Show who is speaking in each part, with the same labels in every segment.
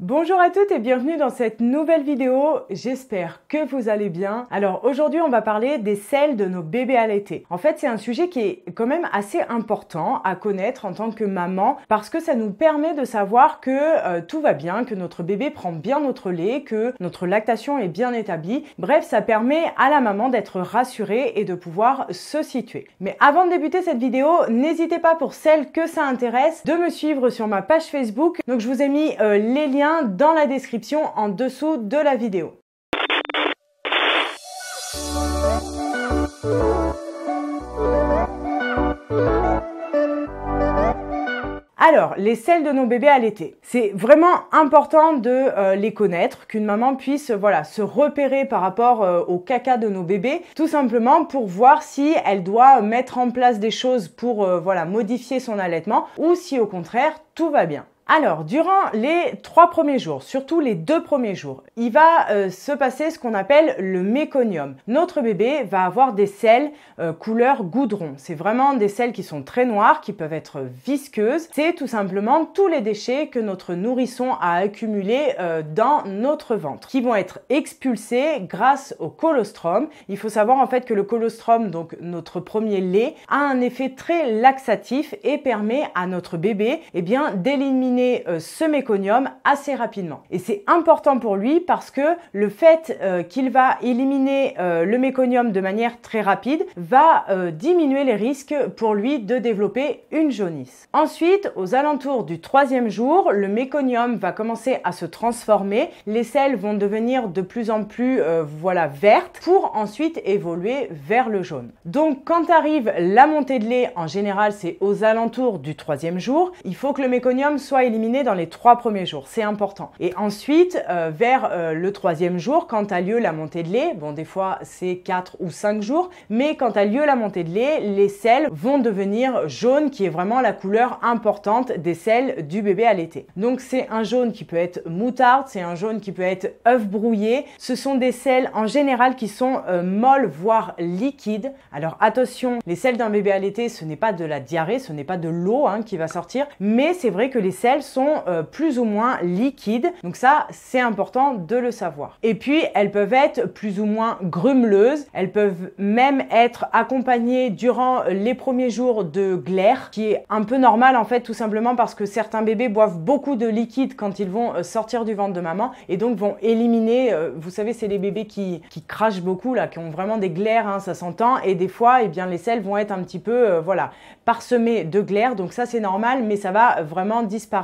Speaker 1: Bonjour à toutes et bienvenue dans cette nouvelle vidéo. J'espère que vous allez bien. Alors aujourd'hui, on va parler des selles de nos bébés à l'été. En fait, c'est un sujet qui est quand même assez important à connaître en tant que maman parce que ça nous permet de savoir que euh, tout va bien, que notre bébé prend bien notre lait, que notre lactation est bien établie. Bref, ça permet à la maman d'être rassurée et de pouvoir se situer. Mais avant de débuter cette vidéo, n'hésitez pas pour celles que ça intéresse de me suivre sur ma page Facebook. Donc je vous ai mis euh, les liens dans la description en dessous de la vidéo. Alors, les selles de nos bébés allaités. C'est vraiment important de euh, les connaître, qu'une maman puisse se repérer par rapport euh, au caca de nos bébés, tout simplement pour voir si elle doit mettre en place des choses pour euh, voilà, modifier son allaitement ou si au contraire tout va bien. Alors, durant les trois premiers jours, surtout les deux premiers jours, il va euh, se passer ce qu'on appelle le méconium. Notre bébé va avoir des selles euh, couleur goudron. C'est vraiment des selles qui sont très noires, qui peuvent être visqueuses. C'est tout simplement tous les déchets que notre nourrisson a accumulés euh, dans notre ventre, qui vont être expulsés grâce au colostrum. Il faut savoir en fait que le colostrum, donc notre premier lait, a un effet très laxatif et permet à notre bébé, eh bien, d'éliminer euh, ce méconium assez rapidement. Et c'est important pour lui parce que le fait euh, qu'il va éliminer euh, le méconium de manière très rapide va diminuer les risques pour lui de développer une jaunisse. Ensuite, aux alentours du troisième jour, le méconium va commencer à se transformer, les selles vont devenir de plus en plus voilà, vertes pour ensuite évoluer vers le jaune. Donc quand arrive la montée de lait, en général c'est aux alentours du troisième jour, il faut que le méconium soit dans les trois premiers jours, c'est important. Et ensuite, euh, vers euh, le troisième jour, quand a lieu la montée de lait, bon des fois c'est quatre ou cinq jours, mais quand a lieu la montée de lait, les selles vont devenir jaunes, qui est vraiment la couleur importante des selles du bébé à l'été Donc c'est un jaune qui peut être moutarde, c'est un jaune qui peut être œuf brouillé. Ce sont des selles en général qui sont euh, molles, voire liquides. Alors attention, les selles d'un bébé à l'été ce n'est pas de la diarrhée, ce n'est pas de l'eau hein, qui va sortir, mais c'est vrai que les selles sont euh, plus ou moins liquides. Donc ça, c'est important de le savoir. Et puis, elles peuvent être plus ou moins grumeleuses. Elles peuvent même être accompagnées durant les premiers jours de glaire, qui est un peu normal en fait, tout simplement parce que certains bébés boivent beaucoup de liquide quand ils vont euh, sortir du ventre de maman et donc vont éliminer. Euh, vous savez, c'est les bébés qui, qui crachent beaucoup là, qui ont vraiment des glaires, hein, ça s'entend. Et des fois, et eh bien, les selles vont être un petit peu, voilà, parsemées de glaire. Donc ça, c'est normal, mais ça va vraiment disparaître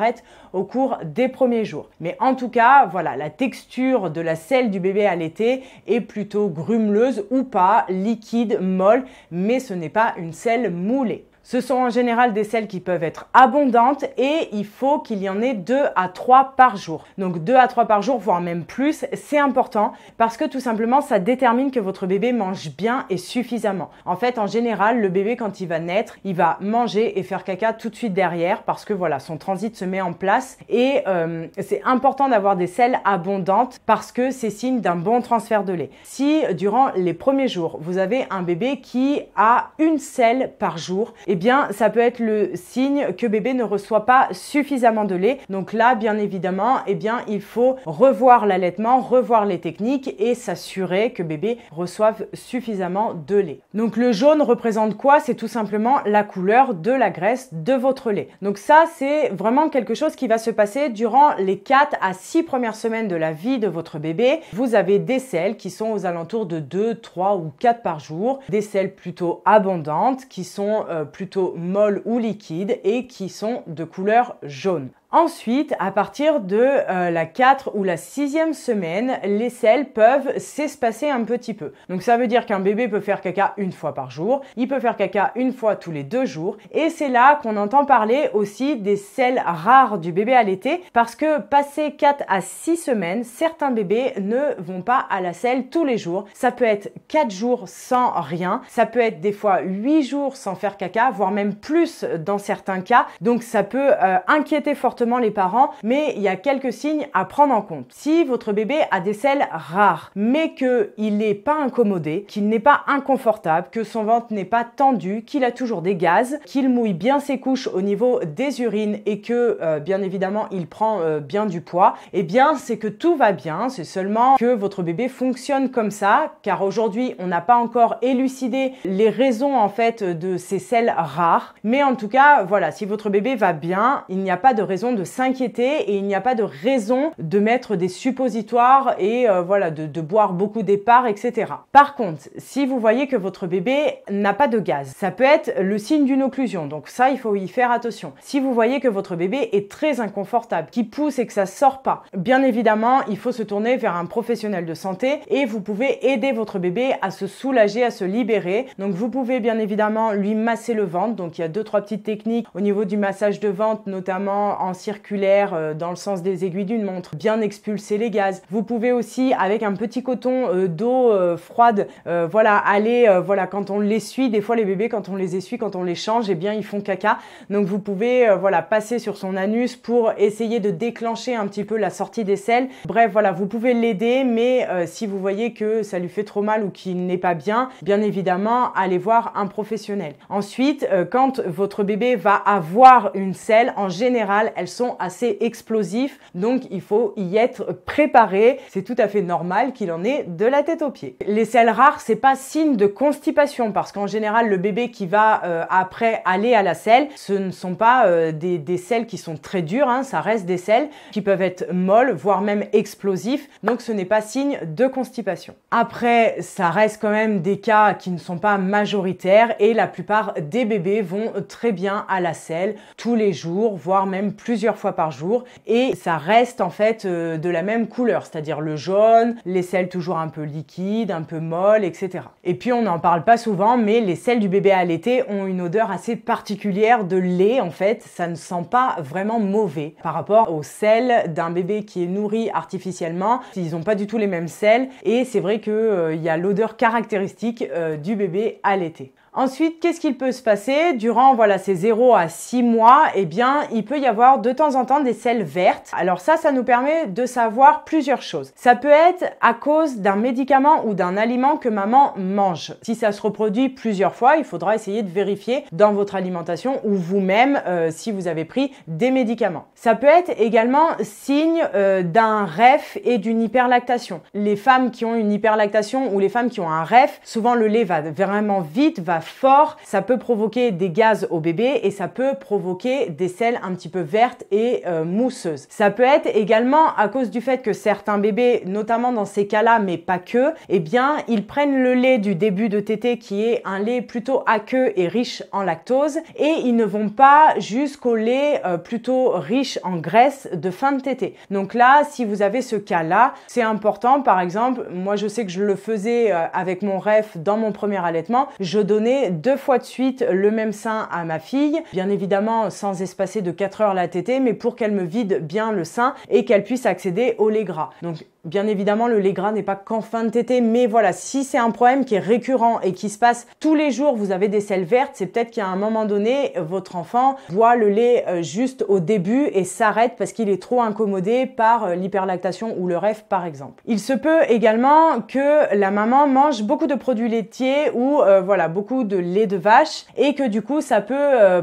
Speaker 1: au cours des premiers jours. Mais en tout cas, voilà, la texture de la selle du bébé à l'été est plutôt grumeleuse ou pas, liquide, molle, mais ce n'est pas une selle moulée. Ce sont en général des selles qui peuvent être abondantes et il faut qu'il y en ait deux à trois par jour. Donc deux à 3 par jour, voire même plus, c'est important parce que tout simplement ça détermine que votre bébé mange bien et suffisamment. En fait, en général, le bébé quand il va naître, il va manger et faire caca tout de suite derrière parce que voilà, son transit se met en place et euh, c'est important d'avoir des selles abondantes parce que c'est signe d'un bon transfert de lait. Si durant les premiers jours, vous avez un bébé qui a une selle par jour, eh eh bien ça peut être le signe que bébé ne reçoit pas suffisamment de lait. Donc là, bien évidemment, eh bien il faut revoir l'allaitement, revoir les techniques et s'assurer que bébé reçoive suffisamment de lait. Donc le jaune représente quoi C'est tout simplement la couleur de la graisse de votre lait. Donc ça, c'est vraiment quelque chose qui va se passer durant les 4 à 6 premières semaines de la vie de votre bébé. Vous avez des selles qui sont aux alentours de 2, 3 ou 4 par jour, des selles plutôt abondantes qui sont euh, plutôt plutôt molles ou liquides et qui sont de couleur jaune. Ensuite, à partir de euh, la 4 ou la 6e semaine, les selles peuvent s'espacer un petit peu. Donc ça veut dire qu'un bébé peut faire caca une fois par jour, il peut faire caca une fois tous les deux jours, et c'est là qu'on entend parler aussi des selles rares du bébé à l'été parce que passé 4 à 6 semaines, certains bébés ne vont pas à la selle tous les jours. Ça peut être 4 jours sans rien, ça peut être des fois 8 jours sans faire caca, voire même plus dans certains cas, donc ça peut euh, inquiéter fortement les parents, mais il y a quelques signes à prendre en compte. Si votre bébé a des selles rares, mais qu'il n'est pas incommodé, qu'il n'est pas inconfortable, que son ventre n'est pas tendu, qu'il a toujours des gaz, qu'il mouille bien ses couches au niveau des urines et que euh, bien évidemment il prend euh, bien du poids, eh bien c'est que tout va bien, c'est seulement que votre bébé fonctionne comme ça, car aujourd'hui on n'a pas encore élucidé les raisons en fait de ces selles rares. Mais en tout cas, voilà, si votre bébé va bien, il n'y a pas de raison de s'inquiéter et il n'y a pas de raison de mettre des suppositoires et euh, voilà de, boire beaucoup d'épargne, etc. Par contre, si vous voyez que votre bébé n'a pas de gaz, ça peut être le signe d'une occlusion. Donc ça, il faut y faire attention. Si vous voyez que votre bébé est très inconfortable, qui pousse et que ça sort pas, bien évidemment, il faut se tourner vers un professionnel de santé et vous pouvez aider votre bébé à se soulager, à se libérer. Donc vous pouvez bien évidemment lui masser le ventre. Donc il y a deux trois petites techniques au niveau du massage de ventre, notamment en circulaire euh, dans le sens des aiguilles d'une montre, bien expulser les gaz. Vous pouvez aussi avec un petit coton euh, d'eau euh, froide, voilà, aller, voilà, quand on l'essuie, des fois les bébés quand on les essuie, quand on les change, eh bien ils font caca. Donc vous pouvez voilà passer sur son anus pour essayer de déclencher un petit peu la sortie des selles. Bref, voilà, vous pouvez l'aider, mais si vous voyez que ça lui fait trop mal ou qu'il n'est pas bien, bien évidemment, allez voir un professionnel. Ensuite, quand votre bébé va avoir une selle, en général, elle sont assez explosifs. donc il faut y être préparé. C'est tout à fait normal qu'il en ait de la tête aux pieds. Les selles rares, c'est pas signe de constipation parce qu'en général, le bébé qui va euh, après aller à la selle, ce ne sont pas euh, des, des, selles qui sont très dures, hein, ça reste des selles qui peuvent être molles, voire même explosives, donc ce n'est pas signe de constipation. Après, ça reste quand même des cas qui ne sont pas majoritaires et la plupart des bébés vont très bien à la selle tous les jours, voire même plus fois par jour et ça reste en fait euh, de la même couleur, c'est-à-dire le jaune, les selles toujours un peu liquides, un peu molles, etc. Et puis on n'en parle pas souvent, mais les selles du bébé à l'été ont une odeur assez particulière de lait en fait, ça ne sent pas vraiment mauvais par rapport aux selles d'un bébé qui est nourri artificiellement, ils n'ont pas du tout les mêmes selles et c'est vrai qu'il euh, il y a l'odeur caractéristique euh, du bébé à l'été. Ensuite, qu'est-ce qu'il peut se passer Durant voilà, ces 0 à 6 mois, eh bien, il peut y avoir de de temps en temps des selles vertes. Alors ça, ça nous permet de savoir plusieurs choses. Ça peut être à cause d'un médicament ou d'un aliment que maman mange. Si ça se reproduit plusieurs fois, il faudra essayer de vérifier dans votre alimentation ou vous-même euh, si vous avez pris des médicaments. Ça peut être également signe euh, d'un REF et d'une hyperlactation. Les femmes qui ont une hyperlactation ou les femmes qui ont un REF, souvent le lait va vraiment vite, va fort, ça peut provoquer des gaz au bébé et ça peut provoquer des selles un petit peu vertes et euh, mousseuse. Ça peut être également à cause du fait que certains bébés, notamment dans ces cas-là, mais pas que, eh bien, ils prennent le lait du début de tétée qui est un lait plutôt aqueux et riche en lactose et ils ne vont pas jusqu'au lait euh, plutôt riche en graisse de fin de tétée. Donc là, si vous avez ce cas-là, c'est important. Par exemple, moi, je sais que je le faisais euh, avec mon ref dans mon premier allaitement. Je donnais deux fois de suite le même sein à ma fille, bien évidemment sans espacer de 4 heures la tétée mais pour qu'elle me vide bien le sein et qu'elle puisse accéder au lait gras. Donc Bien évidemment, le lait gras n'est pas qu'en fin de tété, mais voilà, si c'est un problème qui est récurrent et qui se passe tous les jours, vous avez des selles vertes, c'est peut-être qu'à un moment donné, votre enfant voit le lait euh, juste au début et s'arrête parce qu'il est trop incommodé par euh, l'hyperlactation ou le rêve, par exemple. Il se peut également que la maman mange beaucoup de produits laitiers ou euh, voilà beaucoup de lait de vache et que du coup ça peut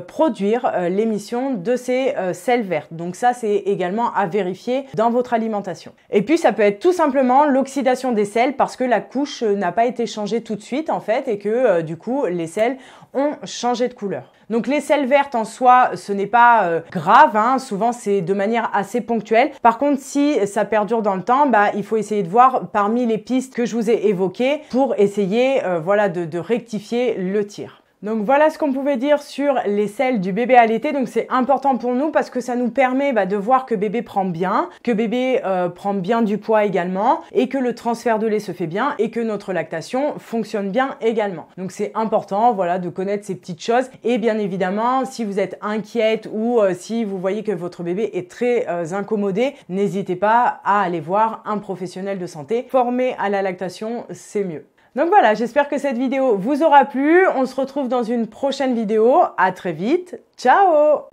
Speaker 1: produire l'émission de ces selles vertes. Donc ça c'est également à vérifier dans votre alimentation. Et puis ça peut être tout simplement l'oxydation des sels parce que la couche euh, n'a pas été changée tout de suite en fait et que euh, du coup les sels ont changé de couleur. Donc les sels vertes en soi, ce n'est pas euh, grave, hein. souvent c'est de manière assez ponctuelle. Par contre, si ça perdure dans le temps, bah, il faut essayer de voir parmi les pistes que je vous ai évoquées pour essayer voilà, de rectifier le tir. Donc voilà ce qu'on pouvait dire sur les selles du bébé à l'été. Donc c'est important pour nous parce que ça nous permet bah, de voir que bébé prend bien, que bébé euh, prend bien du poids également, et que le transfert de lait se fait bien, et que notre lactation fonctionne bien également. Donc c'est important, voilà, de connaître ces petites choses. Et bien évidemment, si vous êtes inquiète ou euh, si vous voyez que votre bébé est très euh, incommodé, n'hésitez pas à aller voir un professionnel de santé. Formé à la lactation, c'est mieux. Donc voilà, j'espère que cette vidéo vous aura plu. On se retrouve dans une prochaine vidéo. À très vite. Ciao